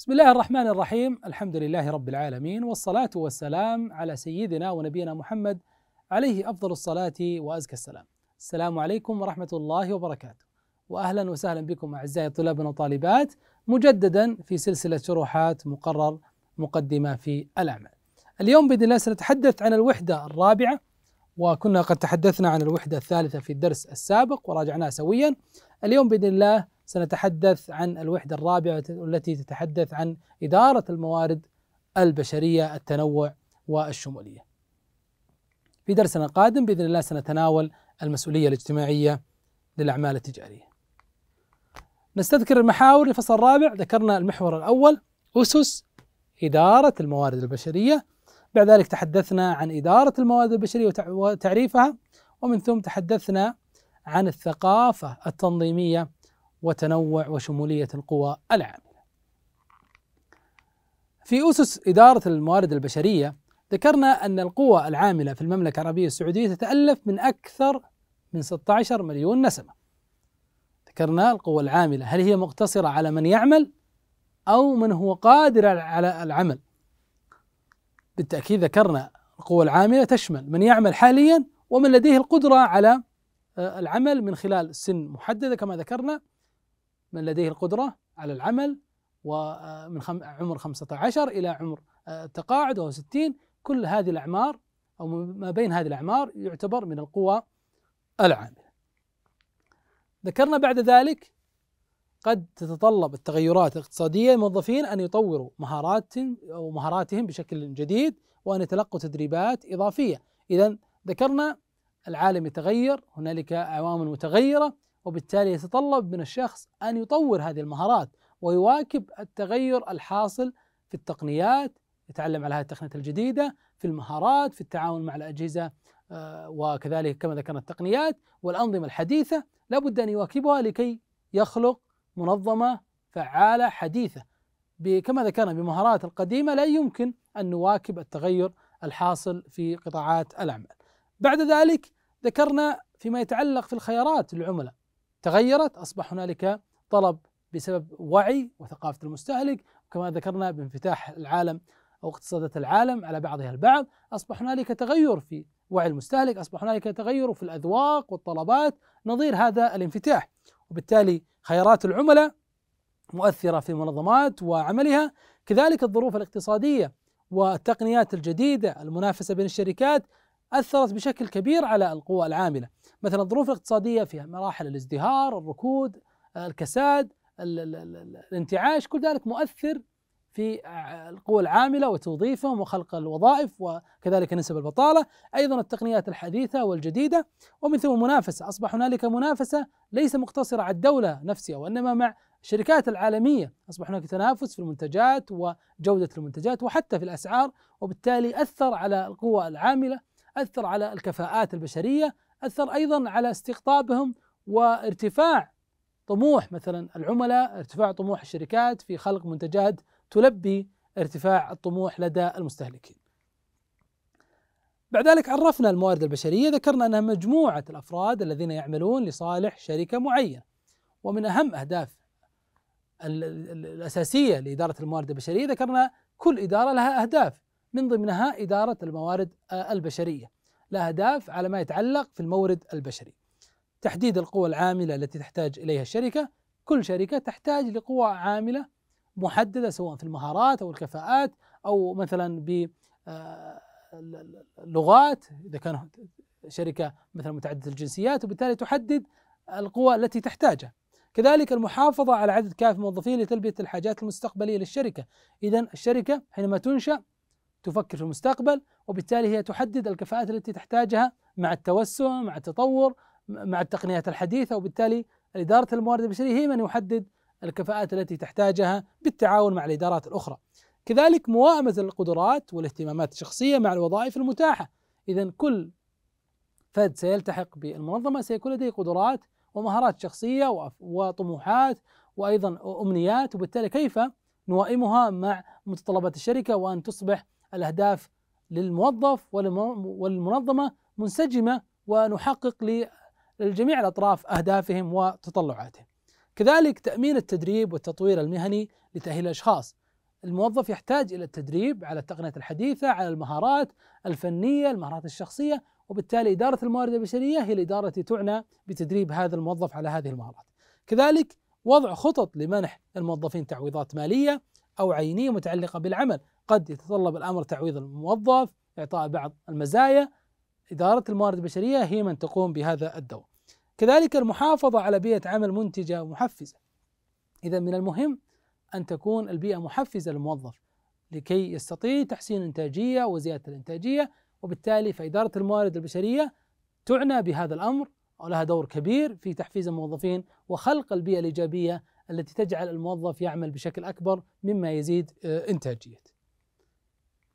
بسم الله الرحمن الرحيم الحمد لله رب العالمين والصلاة والسلام على سيدنا ونبينا محمد عليه أفضل الصلاة وأزكى السلام السلام عليكم ورحمة الله وبركاته وأهلا وسهلا بكم أعزائي الطلاب والطالبات مجددا في سلسلة شروحات مقرر مقدمة في الأعمال اليوم بإذن الله سنتحدث عن الوحدة الرابعة وكنا قد تحدثنا عن الوحدة الثالثة في الدرس السابق وراجعناها سويا اليوم بإذن الله سنتحدث عن الوحدة الرابعة التي تتحدث عن إدارة الموارد البشرية التنوع والشمولية. في درسنا القادم بإذن الله سنتناول المسؤولية الاجتماعية للأعمال التجارية. نستذكر المحاور الفصل الرابع ذكرنا المحور الأول أسس إدارة الموارد البشرية بعد ذلك تحدثنا عن إدارة الموارد البشرية وتعريفها ومن ثم تحدثنا عن الثقافة التنظيمية وتنوع وشمولية القوى العاملة. في أسس إدارة الموارد البشرية ذكرنا أن القوى العاملة في المملكة العربية السعودية تتألف من أكثر من 16 مليون نسمة. ذكرنا القوى العاملة هل هي مقتصرة على من يعمل أو من هو قادر على العمل؟ بالتأكيد ذكرنا القوى العاملة تشمل من يعمل حاليا ومن لديه القدرة على آه، العمل من خلال سن محددة كما ذكرنا من لديه القدرة على العمل ومن عمر 15 إلى عمر آه، التقاعد وهو 60 كل هذه الأعمار أو ما بين هذه الأعمار يعتبر من القوى العاملة ذكرنا بعد ذلك قد تتطلب التغيرات الاقتصادية الموظفين أن يطوروا مهارات أو مهاراتهم بشكل جديد وأن يتلقوا تدريبات إضافية إذا ذكرنا العالم يتغير هنالك عوامل متغيرة وبالتالي يتطلب من الشخص أن يطور هذه المهارات ويواكب التغير الحاصل في التقنيات يتعلم على هذه التقنيات الجديدة في المهارات في التعامل مع الأجهزة آه، وكذلك كما ذكرنا التقنيات والأنظمة الحديثة لابد أن يواكبها لكي يخلق منظمة فعالة حديثة كما ذكرنا بمهارات القديمة لا يمكن أن نواكب التغير الحاصل في قطاعات الأعمال بعد ذلك ذكرنا فيما يتعلق في الخيارات للعملاء تغيرت أصبح هنالك طلب بسبب وعي وثقافة المستهلك كما ذكرنا بانفتاح العالم أو اقتصادات العالم على بعضها البعض أصبح هنالك تغير في وعي المستهلك أصبح هنالك تغير في الأذواق والطلبات نظير هذا الانفتاح وبالتالي خيارات العملاء مؤثرة في المنظمات وعملها كذلك الظروف الاقتصادية والتقنيات الجديدة المنافسة بين الشركات أثرت بشكل كبير على القوى العاملة مثلا الظروف الاقتصادية فيها مراحل الازدهار الركود الكساد الانتعاش كل ذلك مؤثر في القوى العاملة وتوظيفهم وخلق الوظائف وكذلك نسب البطالة أيضا التقنيات الحديثة والجديدة ومن ثم المنافسة أصبح هنالك منافسة ليس مقتصرة على الدولة نفسها وإنما مع الشركات العالمية أصبح هناك تنافس في المنتجات وجودة المنتجات وحتى في الأسعار وبالتالي أثر على القوى العاملة أثر على الكفاءات البشرية أثر أيضا على استقطابهم وارتفاع طموح مثلا العملاء ارتفاع طموح الشركات في خلق منتجات تلبي ارتفاع الطموح لدى المستهلكين بعد ذلك عرفنا الموارد البشرية ذكرنا أنها مجموعة الأفراد الذين يعملون لصالح شركة معينة ومن أهم أهداف الأساسية لإدارة الموارد البشرية ذكرنا كل إدارة لها أهداف من ضمنها إدارة الموارد آه، البشرية لأهداف على ما يتعلق في المورد البشري تحديد القوى العاملة التي تحتاج إليها الشركة كل شركة تحتاج لقوى عاملة محددة سواء في المهارات أو الكفاءات أو مثلا بلغات آه، إذا كان شركة مثلا متعددة الجنسيات وبالتالي تحدد القوى التي تحتاجها كذلك المحافظة على عدد كافي من الموظفين لتلبية الحاجات المستقبلية للشركة إذا الشركة حينما تنشأ تفكر في المستقبل وبالتالي هي تحدد الكفاءات التي تحتاجها مع التوسع مع التطور مع التقنيات الحديثة وبالتالي إدارة الموارد البشرية هي من يحدد الكفاءات التي تحتاجها بالتعاون مع الإدارات الأخرى كذلك موائمة القدرات والاهتمامات الشخصية مع الوظائف المتاحة إذا كل فرد سيلتحق بالمنظمة سيكون لديه قدرات ومهارات شخصية وطموحات وأيضا أمنيات وبالتالي كيف نوائمها مع متطلبات الشركة وأن تصبح الاهداف للموظف والمنظمه منسجمه ونحقق لجميع الاطراف اهدافهم وتطلعاتهم. كذلك تامين التدريب والتطوير المهني لتاهيل الاشخاص. الموظف يحتاج الى التدريب على التقنيه الحديثه، على المهارات الفنيه، المهارات الشخصيه، وبالتالي اداره الموارد البشريه هي الاداره التي تعنى بتدريب هذا الموظف على هذه المهارات. كذلك وضع خطط لمنح الموظفين تعويضات ماليه أو عينية متعلقة بالعمل قد يتطلب الأمر تعويض الموظف إعطاء بعض المزايا إدارة الموارد البشرية هي من تقوم بهذا الدور كذلك المحافظة على بيئة عمل منتجة ومحفزة إذا من المهم أن تكون البيئة محفزة للموظف لكي يستطيع تحسين الإنتاجية وزيادة الإنتاجية وبالتالي فإدارة الموارد البشرية تعنى بهذا الأمر ولها دور كبير في تحفيز الموظفين وخلق البيئة الإيجابية التي تجعل الموظف يعمل بشكل أكبر مما يزيد آه، إنتاجيته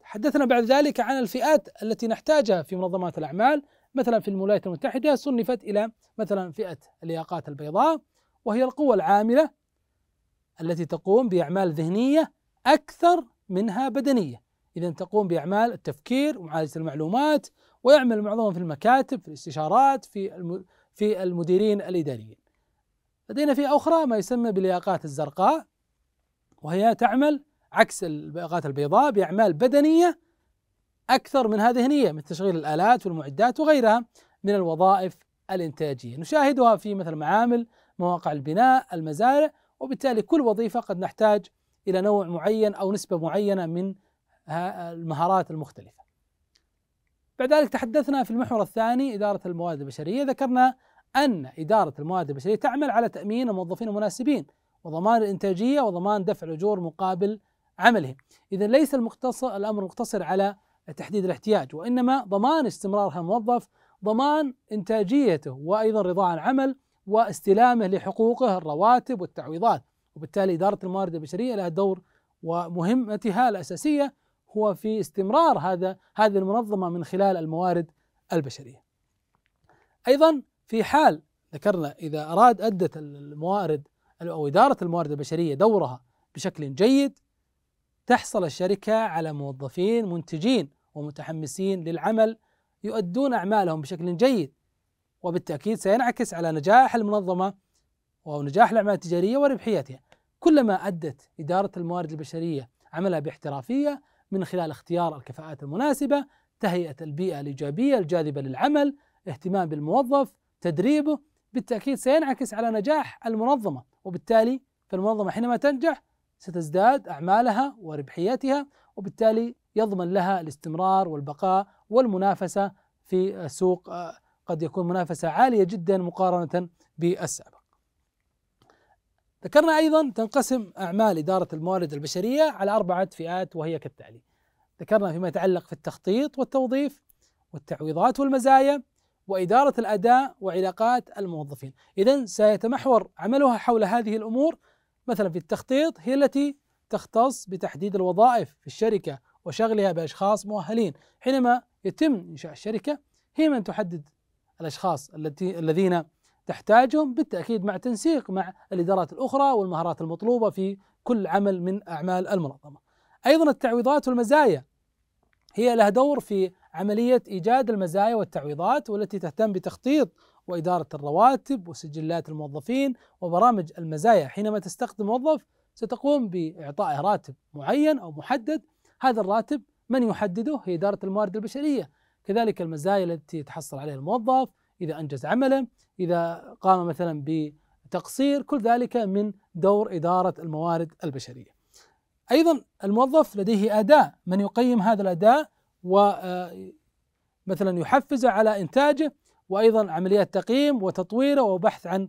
تحدثنا بعد ذلك عن الفئات التي نحتاجها في منظمات الأعمال مثلا في الولايات المتحدة صنفت إلى مثلا فئة الياقات البيضاء وهي القوى العاملة التي تقوم بأعمال ذهنية أكثر منها بدنية إذا تقوم بأعمال التفكير ومعالجة المعلومات ويعمل معظمهم في المكاتب في الاستشارات في في المديرين الإداريين لدينا فئة أخرى ما يسمى بالياقات الزرقاء وهي تعمل عكس الياقات البيضاء بأعمال بدنية أكثر من هذه النية مثل تشغيل الآلات والمعدات وغيرها من الوظائف الإنتاجية نشاهدها في مثل معامل مواقع البناء المزارع وبالتالي كل وظيفة قد نحتاج إلى نوع معين أو نسبة معينة من المهارات المختلفة بعد ذلك تحدثنا في المحور الثاني إدارة الموارد البشرية ذكرنا أن إدارة الموارد البشرية تعمل على تأمين الموظفين المناسبين وضمان الإنتاجية وضمان دفع الأجور مقابل عملهم إذا ليس المقتصر الأمر مقتصر على تحديد الاحتياج وإنما ضمان استمرار الموظف ضمان إنتاجيته وأيضا رضاه عن العمل واستلامه لحقوقه الرواتب والتعويضات وبالتالي إدارة الموارد البشرية لها دور ومهمتها الأساسية هو في استمرار هذا هذه المنظمة من خلال الموارد البشرية أيضا في حال ذكرنا إذا أراد أدت الموارد أو إدارة الموارد البشرية دورها بشكل جيد تحصل الشركة على موظفين منتجين ومتحمسين للعمل يؤدون أعمالهم بشكل جيد وبالتأكيد سينعكس على نجاح المنظمة ونجاح الأعمال التجارية وربحيتها كلما أدت إدارة الموارد البشرية عملها باحترافية من خلال اختيار الكفاءات المناسبة تهيئة البيئة الإيجابية الجاذبة للعمل اهتمام بالموظف تدريبه بالتأكيد سينعكس على نجاح المنظمة وبالتالي فالمنظمة حينما تنجح ستزداد أعمالها وربحيتها وبالتالي يضمن لها الاستمرار والبقاء والمنافسة في سوق آه، قد يكون منافسة عالية جدا مقارنة بالسابق ذكرنا أيضا تنقسم أعمال إدارة الموارد البشرية على أربعة فئات وهي كالتالي ذكرنا فيما يتعلق في التخطيط والتوظيف والتعويضات والمزايا وإدارة الأداء وعلاقات الموظفين إذا سيتمحور عملها حول هذه الأمور مثلا في التخطيط هي التي تختص بتحديد الوظائف في الشركة وشغلها بأشخاص مؤهلين حينما يتم إنشاء الشركة هي من تحدد الأشخاص التي الذين تحتاجهم بالتأكيد مع تنسيق مع الإدارات الأخرى والمهارات المطلوبة في كل عمل من أعمال المنظمة أيضا التعويضات والمزايا هي لها دور في عملية إيجاد المزايا والتعويضات والتي تهتم بتخطيط وإدارة الرواتب وسجلات الموظفين وبرامج المزايا حينما تستخدم موظف ستقوم بإعطائه راتب معين أو محدد هذا الراتب من يحدده هي إدارة الموارد البشرية كذلك المزايا التي يتحصل عليها الموظف إذا أنجز عمله إذا قام مثلا بتقصير كل ذلك من دور إدارة الموارد البشرية أيضا الموظف لديه أداء من يقيم هذا الأداء ومثلا آه، يحفزه على إنتاجه وأيضا عمليات تقييم وتطويره وبحث عن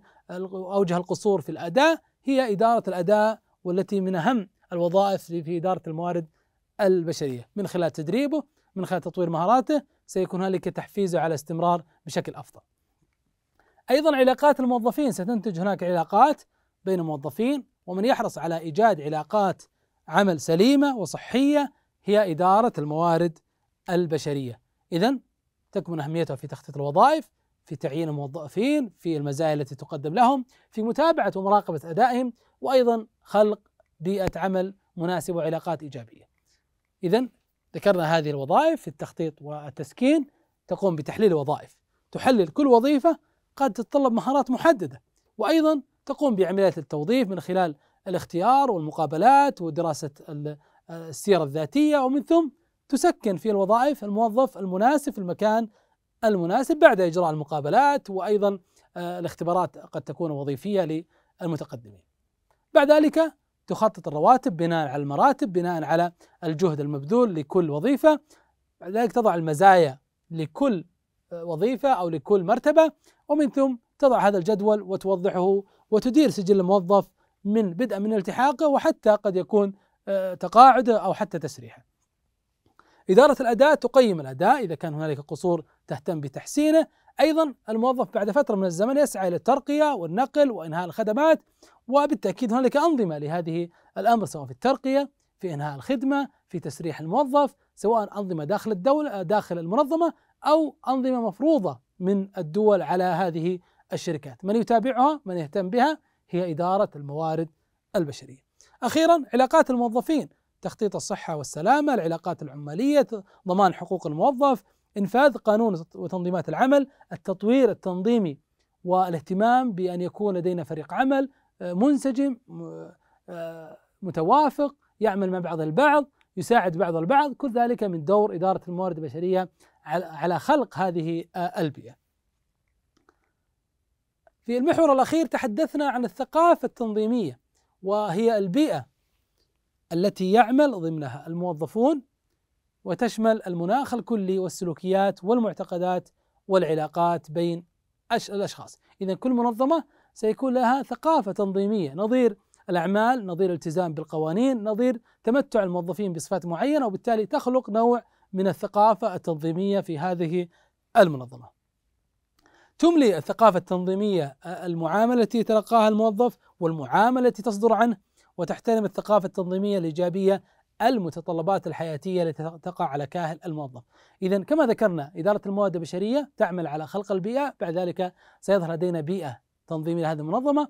أوجه القصور في الأداء هي إدارة الأداء والتي من أهم الوظائف في إدارة الموارد البشرية من خلال تدريبه من خلال تطوير مهاراته سيكون هنالك تحفيزه على استمرار بشكل أفضل أيضا علاقات الموظفين ستنتج هناك علاقات بين الموظفين ومن يحرص على إيجاد علاقات عمل سليمة وصحية هي إدارة الموارد البشرية إذا تكمن أهميتها في تخطيط الوظائف في تعيين الموظفين في المزايا التي تقدم لهم في متابعة ومراقبة أدائهم وأيضا خلق بيئة عمل مناسبة وعلاقات إيجابية إذا ذكرنا هذه الوظائف في التخطيط والتسكين تقوم بتحليل الوظائف تحلل كل وظيفة قد تتطلب مهارات محددة وأيضا تقوم بعمليات التوظيف من خلال الاختيار والمقابلات ودراسة السيرة الذاتية ومن ثم تسكن في الوظائف الموظف المناسب في المكان المناسب بعد إجراء المقابلات وأيضا آه، الاختبارات قد تكون وظيفية للمتقدمين بعد ذلك تخطط الرواتب بناء على المراتب بناء على الجهد المبذول لكل وظيفة بعد ذلك تضع المزايا لكل آه، وظيفة أو لكل مرتبة ومن ثم تضع هذا الجدول وتوضحه وتدير سجل الموظف من بدءا من التحاقه وحتى قد يكون آه، تقاعده أو حتى تسريحه إدارة الأداء تقيم الأداء إذا كان هنالك قصور تهتم بتحسينه أيضا الموظف بعد فترة من الزمن يسعى إلى الترقية والنقل وإنهاء الخدمات وبالتأكيد هنالك أنظمة لهذه الأمر سواء في الترقية في إنهاء الخدمة في تسريح الموظف سواء أنظمة داخل الدولة داخل المنظمة أو أنظمة مفروضة من الدول على هذه الشركات من يتابعها من يهتم بها هي إدارة الموارد البشرية أخيرا علاقات الموظفين تخطيط الصحة والسلامة العلاقات العمالية ضمان حقوق الموظف إنفاذ قانون وتنظيمات العمل التطوير التنظيمي والاهتمام بأن يكون لدينا فريق عمل آه، منسجم آه، متوافق يعمل مع بعض البعض يساعد بعض البعض كل ذلك من دور إدارة الموارد البشرية على خلق هذه آه، البيئة في المحور الأخير تحدثنا عن الثقافة التنظيمية وهي البيئة التي يعمل ضمنها الموظفون وتشمل المناخ الكلي والسلوكيات والمعتقدات والعلاقات بين الأشخاص إذا كل منظمة سيكون لها ثقافة تنظيمية نظير الأعمال نظير الالتزام بالقوانين نظير تمتع الموظفين بصفات معينة وبالتالي تخلق نوع من الثقافة التنظيمية في هذه المنظمة تملي الثقافة التنظيمية آه، المعاملة التي يتلقاها الموظف والمعاملة التي تصدر عنه وتحترم الثقافة التنظيمية الإيجابية المتطلبات الحياتية التي تقع على كاهل الموظف إذا كما ذكرنا إدارة الموارد البشرية تعمل على خلق البيئة بعد ذلك سيظهر لدينا بيئة تنظيمية لهذه المنظمة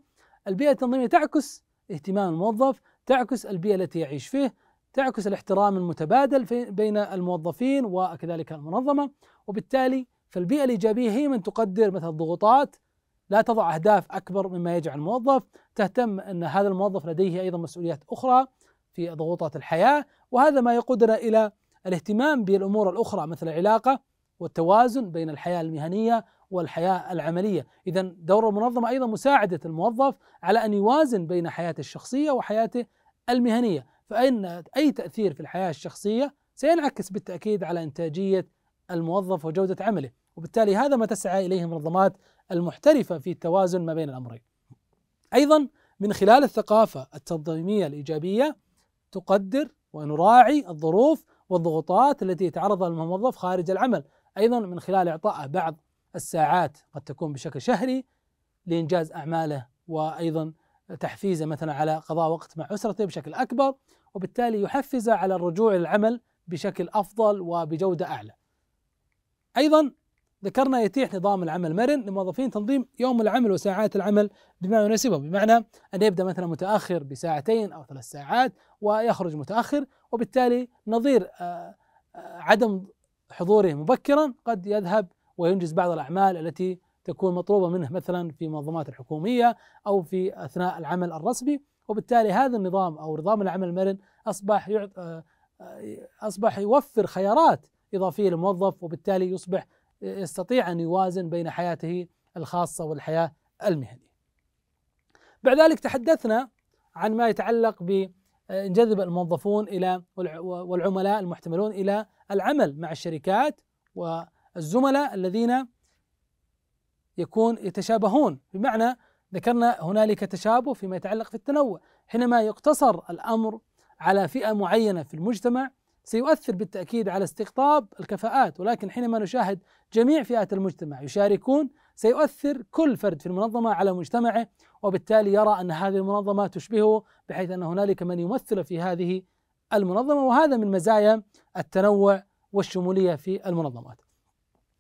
البيئة التنظيمية تعكس اهتمام الموظف تعكس البيئة التي يعيش فيه تعكس الاحترام المتبادل بين الموظفين وكذلك المنظمة وبالتالي فالبيئة الإيجابية هي من تقدر مثل الضغوطات لا تضع أهداف أكبر مما يجعل الموظف تهتم أن هذا الموظف لديه أيضا مسؤوليات أخرى في ضغوطات الحياة وهذا ما يقودنا إلى الاهتمام بالأمور الأخرى مثل العلاقة والتوازن بين الحياة المهنية والحياة العملية إذا دور المنظمة أيضا مساعدة الموظف على أن يوازن بين حياته الشخصية وحياته المهنية فإن أي تأثير في الحياة الشخصية سينعكس بالتأكيد على إنتاجية الموظف وجودة عمله وبالتالي هذا ما تسعى إليه منظمات المحترفة في التوازن ما بين الأمرين أيضا من خلال الثقافة التنظيمية الإيجابية تقدر ونراعي الظروف والضغوطات التي يتعرض لها الموظف خارج العمل أيضا من خلال إعطائه بعض الساعات قد تكون بشكل شهري لإنجاز أعماله وأيضا تحفيزه مثلا على قضاء وقت مع أسرته بشكل أكبر وبالتالي يحفزه على الرجوع للعمل بشكل أفضل وبجودة أعلى أيضا ذكرنا يتيح نظام العمل مرن لموظفين تنظيم يوم العمل وساعات العمل بما يناسبه بمعنى أن يبدأ مثلا متأخر بساعتين أو ثلاث ساعات ويخرج متأخر وبالتالي نظير آه، آه، عدم حضوره مبكرا قد يذهب وينجز بعض الأعمال التي تكون مطلوبة منه مثلا في منظمات الحكومية أو في أثناء العمل الرسمي وبالتالي هذا النظام أو نظام العمل المرن أصبح آه، أصبح يوفر خيارات إضافية للموظف وبالتالي يصبح يستطيع أن يوازن بين حياته الخاصة والحياة المهنية بعد ذلك تحدثنا عن ما يتعلق بجذب آه، الموظفون إلى والعملاء المحتملون إلى العمل مع الشركات والزملاء الذين يكون يتشابهون بمعنى ذكرنا هنالك تشابه فيما يتعلق في التنوع حينما يقتصر الأمر على فئة معينة في المجتمع سيؤثر بالتأكيد على استقطاب الكفاءات ولكن حينما نشاهد جميع فئات المجتمع يشاركون سيؤثر كل فرد في المنظمة على مجتمعه وبالتالي يرى أن هذه المنظمة تشبهه بحيث أن هنالك من يمثل في هذه المنظمة وهذا من مزايا التنوع والشمولية في المنظمات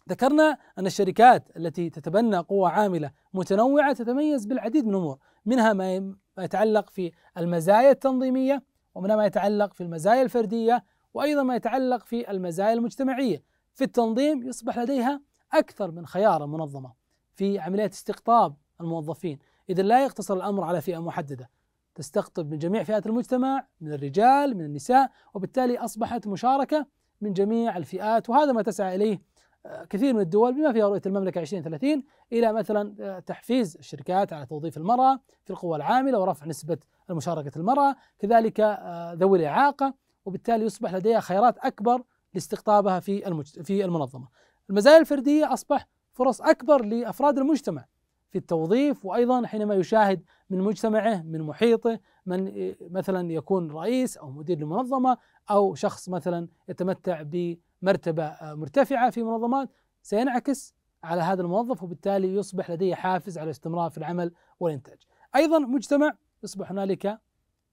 ذكرنا أن الشركات التي تتبنى قوة عاملة متنوعة تتميز بالعديد من الأمور منها ما يتعلق في المزايا التنظيمية ومنها ما يتعلق في المزايا الفردية وأيضا ما يتعلق في المزايا المجتمعية في التنظيم يصبح لديها أكثر من خيار المنظمة في عملية استقطاب الموظفين إذا لا يقتصر الأمر على فئة محددة تستقطب من جميع فئات المجتمع من الرجال من النساء وبالتالي أصبحت مشاركة من جميع الفئات وهذا ما تسعى إليه آه، كثير من الدول بما فيها رؤية المملكة 2030 إلى مثلا آه، تحفيز الشركات على توظيف المرأة في القوى العاملة ورفع نسبة مشاركة المرأة كذلك آه، ذوي الإعاقة وبالتالي يصبح لديها خيارات أكبر لاستقطابها في المجت... في المنظمة. المزايا الفردية أصبح فرص أكبر لأفراد المجتمع في التوظيف وأيضا حينما يشاهد من مجتمعه من محيطه من مثلا يكون رئيس أو مدير لمنظمة أو شخص مثلا يتمتع بمرتبة مرتفعة في منظمات سينعكس على هذا الموظف وبالتالي يصبح لديه حافز على الاستمرار في العمل والإنتاج أيضا مجتمع يصبح هنالك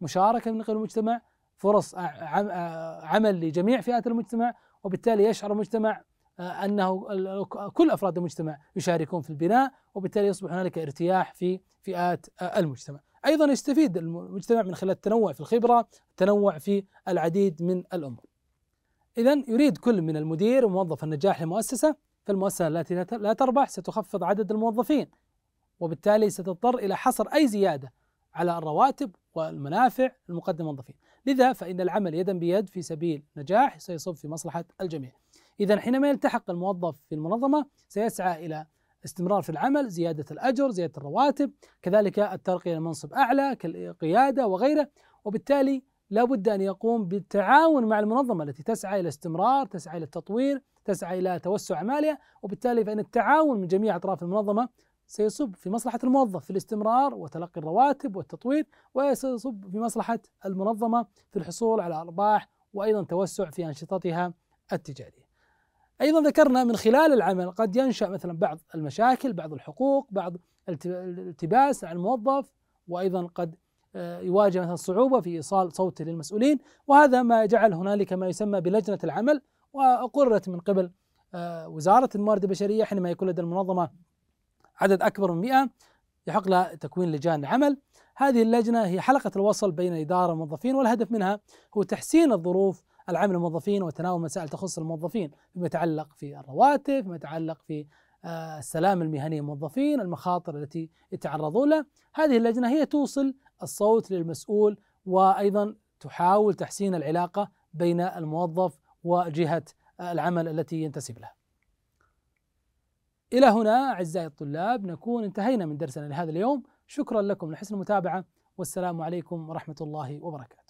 مشاركة من قبل المجتمع فرص آه، عمل لجميع فئات المجتمع وبالتالي يشعر المجتمع آه، انه كل افراد المجتمع يشاركون في البناء وبالتالي يصبح هنالك ارتياح في فئات آه، المجتمع. ايضا يستفيد المجتمع من خلال التنوع في الخبره، التنوع في العديد من الامور. اذا يريد كل من المدير وموظف النجاح لمؤسسه فالمؤسسه التي لا تربح ستخفض عدد الموظفين وبالتالي ستضطر الى حصر اي زياده على الرواتب والمنافع المقدمه للموظفين. لذا فإن العمل يدا بيد في سبيل نجاح سيصب في مصلحة الجميع إذا حينما يلتحق الموظف في المنظمة سيسعى إلى استمرار في العمل زيادة الأجر زيادة الرواتب كذلك الترقية لمنصب أعلى كالقيادة وغيره وبالتالي لا بد أن يقوم بالتعاون مع المنظمة التي تسعى إلى استمرار تسعى إلى التطوير تسعى إلى توسع أعمالها وبالتالي فإن التعاون من جميع أطراف المنظمة سيصب في مصلحة الموظف في الاستمرار وتلقي الرواتب والتطوير وسيصب في مصلحة المنظمة في الحصول على أرباح وأيضا توسع في أنشطتها التجارية أيضا ذكرنا من خلال العمل قد ينشأ مثلا بعض المشاكل بعض الحقوق بعض الالتباس على الموظف وأيضا قد آه، يواجه مثلا صعوبة في إيصال صوته للمسؤولين وهذا ما جعل هنالك ما يسمى بلجنة العمل وأقرت من قبل آه، وزارة الموارد البشرية حينما يكون لدى المنظمة عدد أكبر من 100 يحق لها تكوين لجان عمل هذه اللجنة هي حلقة الوصل بين الإدارة والموظفين والهدف منها هو تحسين الظروف العمل الموظفين وتناول مسائل تخص الموظفين فيما يتعلق في الرواتب فيما يتعلق في آه، السلام المهني للموظفين المخاطر التي يتعرضون لها هذه اللجنة هي توصل الصوت للمسؤول وأيضا تحاول تحسين العلاقة بين الموظف وجهة آه، العمل التي ينتسب لها إلى هنا أعزائي الطلاب نكون انتهينا من درسنا لهذا اليوم شكرا لكم لحسن المتابعة والسلام عليكم ورحمة الله وبركاته